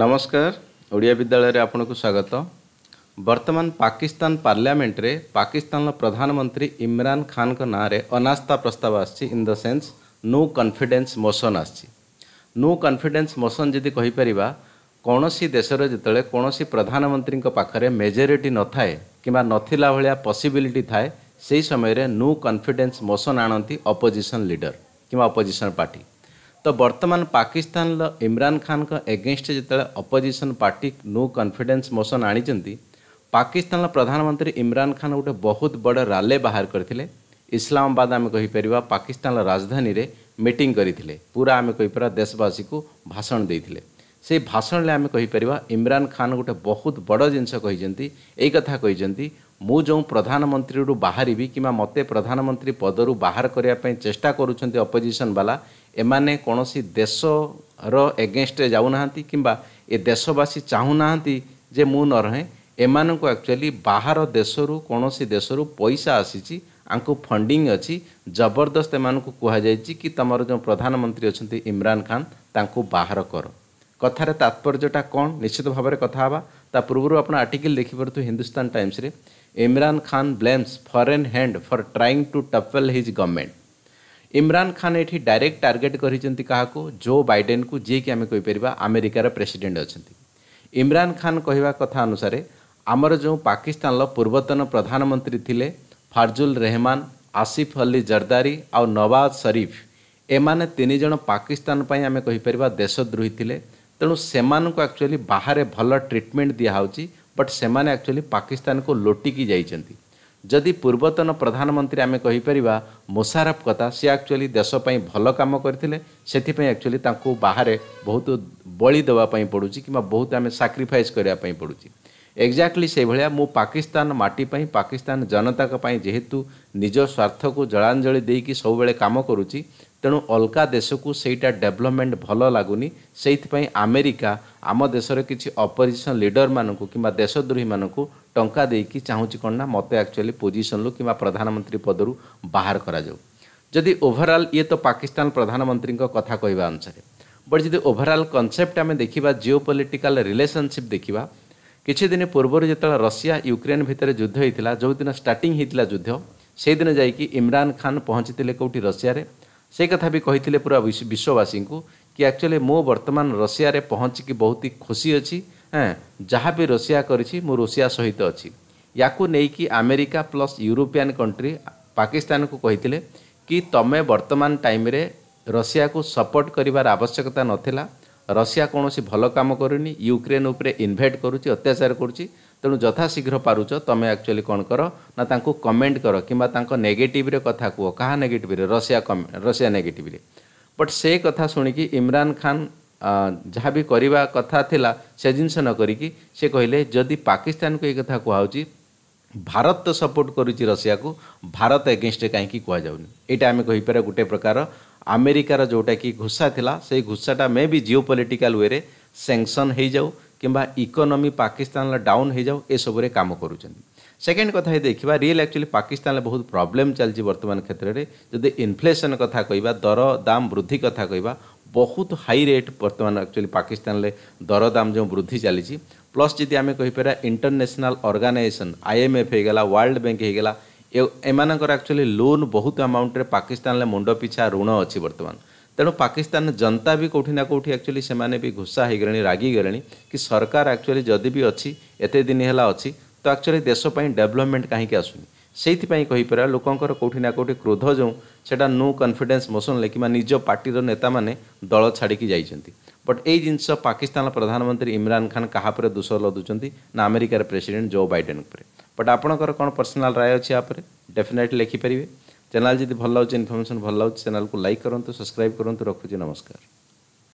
ନମସ୍କାର ଓଡ଼ିଆ ବିଦ୍ୟାଳୟରେ ଆପଣଙ୍କୁ ସ୍ୱାଗତ ବର୍ତ୍ତମାନ ପାକିସ୍ତାନ ପାର୍ଲିଆମେଣ୍ଟରେ ପାକିସ୍ତାନର ପ୍ରଧାନମନ୍ତ୍ରୀ ଇମ୍ରାନ୍ ଖାନ୍ଙ୍କ ନାଁରେ ଅନାସ୍ଥା ପ୍ରସ୍ତାବ ଆସିଛି in the sense no confidence motion ଆସିଛି ନୋ କନ୍ଫିଡେନ୍ସ ମୋସନ୍ ଯଦି କହିପାରିବା କୌଣସି ଦେଶର ଯେତେବେଳେ କୌଣସି ପ୍ରଧାନମନ୍ତ୍ରୀଙ୍କ ପାଖରେ ମେଜରିଟି ନଥାଏ କିମ୍ବା ନଥିଲା ଭଳିଆ ପସିବିଲିଟି ଥାଏ ସେହି ସମୟରେ ନୋ କନ୍ଫିଡେନ୍ସ ମୋସନ୍ ଆଣନ୍ତି ଅପୋଜିସନ୍ ଲିଡ଼ର କିମ୍ବା ଅପୋଜିସନ୍ ପାର୍ଟି तो बर्तमान पाकिस्तान इमरान खान का एगेन्स्ट जिते opposition party no confidence motion आनी पाकिस्तान प्रधानमंत्री इमरान खान गोटे बहुत बड़ राले बाहर करते इस्लामाबाद आम कहीपर पाकिस्तान राजधानी में मीटिंग करते पूरा आम कहीपर देशवासी को भाषण देते से भाषण में आम कहीपर इमरान खान गोटे बहुत बड़ जिनस कही कथा कहते ମୁଁ ଯେଉଁ ପ୍ରଧାନମନ୍ତ୍ରୀରୁ ବାହାରିବି କିମ୍ବା ମୋତେ ପ୍ରଧାନମନ୍ତ୍ରୀ ପଦରୁ ବାହାର କରିବା ପାଇଁ ଚେଷ୍ଟା କରୁଛନ୍ତି ଅପୋଜିସନ୍ ବାଲା ଏମାନେ କୌଣସି ଦେଶର ଏଗେନଷ୍ଟରେ ଯାଉନାହାନ୍ତି କିମ୍ବା ଏ ଦେଶବାସୀ ଚାହୁଁନାହାନ୍ତି ଯେ ମୁଁ ନ ରହେ ଏମାନଙ୍କୁ ଆକ୍ଚୁଆଲି ବାହାର ଦେଶରୁ କୌଣସି ଦେଶରୁ ପଇସା ଆସିଛି ଆଙ୍କୁ ଫଣ୍ଡିଂ ଅଛି ଜବରଦସ୍ତ ଏମାନଙ୍କୁ କୁହାଯାଇଛି କି ତୁମର ଯେଉଁ ପ୍ରଧାନମନ୍ତ୍ରୀ ଅଛନ୍ତି ଇମ୍ରାନ୍ ଖାନ୍ ତାଙ୍କୁ ବାହାର କର କଥାରେ ତାତ୍ପର୍ଯ୍ୟଟା କ'ଣ ନିଶ୍ଚିତ ଭାବରେ କଥା ହେବା ତା ପୂର୍ବରୁ ଆପଣ ଆର୍ଟିକଲ୍ ଦେଖିପାରୁଥିବେ ହିନ୍ଦୁସ୍ତାନ ଟାଇମ୍ସରେ Imran Khan blames foreign hand for trying to topple his government Imran Khan ଏଠି ଡାଇରେକ୍ଟ ଟାର୍ଗେଟ୍ କରିଛନ୍ତି କାହାକୁ ଜୋ ବାଇଡେନ୍କୁ ଯିଏକି ଆମେ କହିପାରିବା ଆମେରିକାର ପ୍ରେସିଡେଣ୍ଟ ଅଛନ୍ତି ଇମ୍ରାନ୍ ଖାନ୍ କହିବା କଥା ଅନୁସାରେ ଆମର ଯେଉଁ ପାକିସ୍ତାନର ପୂର୍ବତନ ପ୍ରଧାନମନ୍ତ୍ରୀ ଥିଲେ ଫାର୍ଜୁଲ୍ ରେହମାନ ଆସିଫ ଅଲ୍ଲୀ ଜର୍ଦାରୀ ଆଉ ନୱାଜ ସରିଫ ଏମାନେ ତିନି ଜଣ ପାକିସ୍ତାନ ପାଇଁ ଆମେ କହିପାରିବା ଦେଶଦ୍ରୋହୀ ଥିଲେ तेणु से आकचुअली बाहर भल ट्रिटमेंट दिहि बट से आकचुअली पाकिस्तान को लोटिकी जदि पूर्वतन प्रधानमंत्री आम कहीपर मुशारफ कथा सी आकचुअली देशपाई भल कम करचुअली बाहर बहुत बलि देवाई पड़ू कि बहुत आम साक्रिफाइस करने पड़ू ଏକ୍ଜାକ୍ଟଲି ସେଇଭଳିଆ ମୁଁ ପାକିସ୍ତାନ ମାଟି ପାଇଁ ପାକିସ୍ତାନ ଜନତାଙ୍କ ପାଇଁ ଯେହେତୁ ନିଜ ସ୍ୱାର୍ଥକୁ ଜଳାଞ୍ଜଳି ଦେଇକି ସବୁବେଳେ କାମ କରୁଛି ତେଣୁ ଅଲଗା ଦେଶକୁ ସେଇଟା ଡେଭଲପମେଣ୍ଟ ଭଲ ଲାଗୁନି ସେଇଥିପାଇଁ ଆମେରିକା ଆମ ଦେଶର କିଛି ଅପୋଜିସନ୍ ଲିଡରମାନଙ୍କୁ କିମ୍ବା ଦେଶଦ୍ରୋହୀମାନଙ୍କୁ ଟଙ୍କା ଦେଇକି ଚାହୁଁଛି କ'ଣ ନା ମୋତେ ଆକ୍ଚୁଆଲି ପୋଜିସନରୁ କିମ୍ବା ପ୍ରଧାନମନ୍ତ୍ରୀ ପଦରୁ ବାହାର କରାଯାଉ ଯଦି ଓଭରଅଲ୍ ଇଏ ତ ପାକିସ୍ତାନ ପ୍ରଧାନମନ୍ତ୍ରୀଙ୍କ କଥା କହିବା ଅନୁସାରେ ବଟ୍ ଯଦି ଓଭରଅଲ୍ କନସେପ୍ଟ ଆମେ ଦେଖିବା ଜିଓ ପଲିଟିକାଲ୍ ରିଲେସନସିପ୍ ଦେଖିବା କିଛିଦିନ ପୂର୍ବରୁ ଯେତେବେଳେ ରଷିଆ ୟୁକ୍ରେନ୍ ଭିତରେ ଯୁଦ୍ଧ ହୋଇଥିଲା ଯେଉଁଦିନ ଷ୍ଟାର୍ଟିଂ ହୋଇଥିଲା ଯୁଦ୍ଧ ସେଇଦିନ ଯାଇକି ଇମ୍ରାନ୍ ଖାନ୍ ପହଞ୍ଚିଥିଲେ କେଉଁଠି ରଷିଆରେ ସେ କଥା ବି କହିଥିଲେ ପୁରା ବିଶ୍ୱବାସୀଙ୍କୁ କି ଆକ୍ଚୁଆଲି ମୁଁ ବର୍ତ୍ତମାନ ରଷିଆରେ ପହଞ୍ଚିକି ବହୁତ ଖୁସି ଅଛି ହଁ ଯାହା ବି ରଷିଆ କରିଛି ମୁଁ ରୁଷିଆ ସହିତ ଅଛି ୟାକୁ ନେଇକି ଆମେରିକା ପ୍ଲସ୍ ୟୁରୋପିଆନ୍ କଣ୍ଟ୍ରି ପାକିସ୍ତାନକୁ କହିଥିଲେ କି ତମେ ବର୍ତ୍ତମାନ ଟାଇମ୍ରେ ରଷିଆକୁ ସପୋର୍ଟ କରିବାର ଆବଶ୍ୟକତା ନଥିଲା ରଷିଆ କୌଣସି ଭଲ କାମ କରୁନି ୟୁକ୍ରେନ୍ ଉପରେ ଇନଭେଟ୍ କରୁଛି ଅତ୍ୟାଚାର କରୁଛି ତେଣୁ ଯଥାଶୀଘ୍ର ପାରୁଛ ତୁମେ ଆକ୍ଚୁଆଲି କ'ଣ କର ନା ତାଙ୍କୁ କମେଣ୍ଟ କର କିମ୍ବା ତାଙ୍କ ନେଗେଟିଭ୍ରେ କଥା କୁହ କାହା ନେଗେଟିଭ୍ରେ ରଷିଆ କମେଣ୍ଟ ରଷିଆ ନେଗେଟିଭ୍ରେ ବଟ୍ ସେ କଥା ଶୁଣିକି ଇମ୍ରାନ୍ ଖାନ୍ ଯାହା ବି କରିବା କଥା ଥିଲା ସେ ଜିନିଷ ନ କରିକି ସେ କହିଲେ ଯଦି ପାକିସ୍ତାନକୁ ଏଇ କଥା କୁହାଯାଉଛି ଭାରତ ତ ସପୋର୍ଟ କରୁଛି ରଷିଆକୁ ଭାରତ ଏଗେନଷ୍ଟରେ କାହିଁକି କୁହାଯାଉନି ଏଇଟା ଆମେ କହିପାରିବା ଗୋଟେ ପ୍ରକାର ଆମେରିକାର ଯେଉଁଟାକି ଘୁଷା ଥିଲା ସେଇ ଘୁଷାଟା ମେ ବି ଜିଓ ପଲିଟିକାଲ୍ ୱେରେ ସେଙ୍କସନ୍ ହେଇଯାଉ କିମ୍ବା ଇକୋନୋମି ପାକିସ୍ତାନର ଡାଉନ୍ ହେଇଯାଉ ଏସବୁରେ କାମ କରୁଛନ୍ତି ସେକେଣ୍ଡ କଥା ଯଦି ଦେଖିବା ରିଏଲ୍ ଆକ୍ଚୁଆଲି ପାକିସ୍ତାନରେ ବହୁତ ପ୍ରୋବ୍ଲେମ୍ ଚାଲିଛି ବର୍ତ୍ତମାନ କ୍ଷେତ୍ରରେ ଯଦି ଇନଫ୍ଲେସନ୍ କଥା କହିବା ଦର ଦାମ ବୃଦ୍ଧି କଥା କହିବା ବହୁତ ହାଇ ରେଟ୍ ବର୍ତ୍ତମାନ ଆକ୍ଚୁଆଲି ପାକିସ୍ତାନରେ ଦରଦାମ ଯେଉଁ ବୃଦ୍ଧି ଚାଲିଛି ପ୍ଲସ୍ ଯଦି ଆମେ କହିପାରିବା ଇଣ୍ଟରନ୍ୟାସନାଲ୍ ଅର୍ଗାନାଇଜେସନ୍ ଆଇଏମ୍ଏଫ୍ ହେଇଗଲା ୱାର୍ଲଡ଼ ବ୍ୟାଙ୍କ ହେଇଗଲା ଏମାନଙ୍କର ଆକ୍ଚୁଆଲି ଲୋନ୍ ବହୁତ ଆମାଉଣ୍ଟରେ ପାକିସ୍ତାନରେ ମୁଣ୍ଡ ପିଛା ଋଣ ଅଛି ବର୍ତ୍ତମାନ ତେଣୁ ପାକିସ୍ତାନ ଜନତା ବି କେଉଁଠି ନା କେଉଁଠି ଆକ୍ଚୁଆଲି ସେମାନେ ବି ଘୋଷା ହେଇଗଲେଣି ରାଗିଗଲେଣି କି ସରକାର ଆକ୍ଚୁଆଲି ଯଦି ବି ଅଛି ଏତେ ଦିନ ହେଲା ଅଛି ତ ଆକ୍ଚୁଆଲି ଦେଶ ପାଇଁ ଡେଭଲପମେଣ୍ଟ କାହିଁକି ଆସୁନି ସେଇଥିପାଇଁ କହିପାରିବା ଲୋକଙ୍କର କେଉଁଠି ନା କେଉଁଠି କ୍ରୋଧ ଯେଉଁ ସେଇଟା ନୋ କନଫିଡେନ୍ସ ମୋସନରେ କିମ୍ବା ନିଜ ପାର୍ଟିର ନେତାମାନେ ଦଳ ଛାଡ଼ିକି ଯାଇଛନ୍ତି ବଟ୍ ଏଇ ଜିନିଷ ପାକିସ୍ତାନର ପ୍ରଧାନମନ୍ତ୍ରୀ ଇମ୍ରାନ ଖାନ୍ କାହା ଉପରେ ଦୋଷ ଲଦୁଛନ୍ତି ନା ଆମେରିକାର ପ୍ରେସିଡେଣ୍ଟ ଜୋ ବାଇଡେନ୍ ଉପରେ ବଟ୍ ଆପଣଙ୍କର କ'ଣ ପର୍ସନାଲ୍ ରାୟ ଅଛି ୟା ଉପରେ ଡେଫିନେଟଲି ଲେଖିପାରିବେ ଚ୍ୟାନେଲ୍ ଯଦି ଭଲ ଲାଗୁଛି ଇନଫର୍ମେସନ୍ ଭଲ ଲାଗୁଛି ଚ୍ୟାନେଲ୍କୁ ଲାଇକ୍ କରନ୍ତୁ ସବସ୍କ୍ରାଇବ୍ କରନ୍ତୁ ରଖୁଛି ନମସ୍କାର